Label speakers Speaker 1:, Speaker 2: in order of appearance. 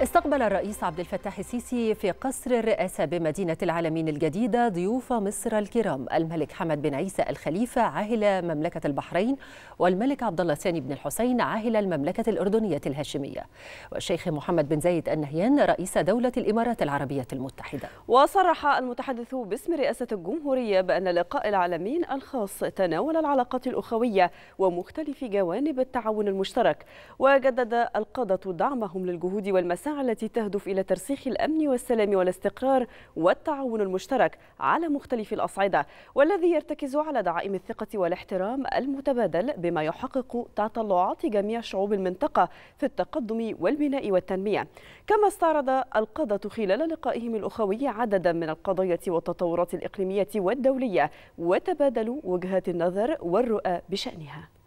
Speaker 1: استقبل الرئيس عبد الفتاح السيسي في قصر الرئاسة بمدينة العالمين الجديدة ضيوف مصر الكرام الملك حمد بن عيسى الخليفة عاهل مملكة البحرين والملك عبد الله الثاني بن الحسين عاهل المملكة الأردنية الهاشمية والشيخ محمد بن زايد النهيان رئيس دولة الإمارات العربية المتحدة
Speaker 2: وصرح المتحدث باسم رئاسة الجمهورية بأن لقاء العالمين الخاص تناول العلاقات الأخوية ومختلف جوانب التعاون المشترك وجدد القادة دعمهم للجهود والمسائل الساعة التي تهدف إلى ترسيخ الأمن والسلام والاستقرار والتعاون المشترك على مختلف الأصعدة والذي يرتكز على دعائم الثقة والاحترام المتبادل بما يحقق تطلعات جميع شعوب المنطقة في التقدم والبناء والتنمية كما استعرض القادة خلال لقائهم الأخوي عددا من القضايا والتطورات الإقليمية والدولية وتبادلوا وجهات النظر والرؤى بشأنها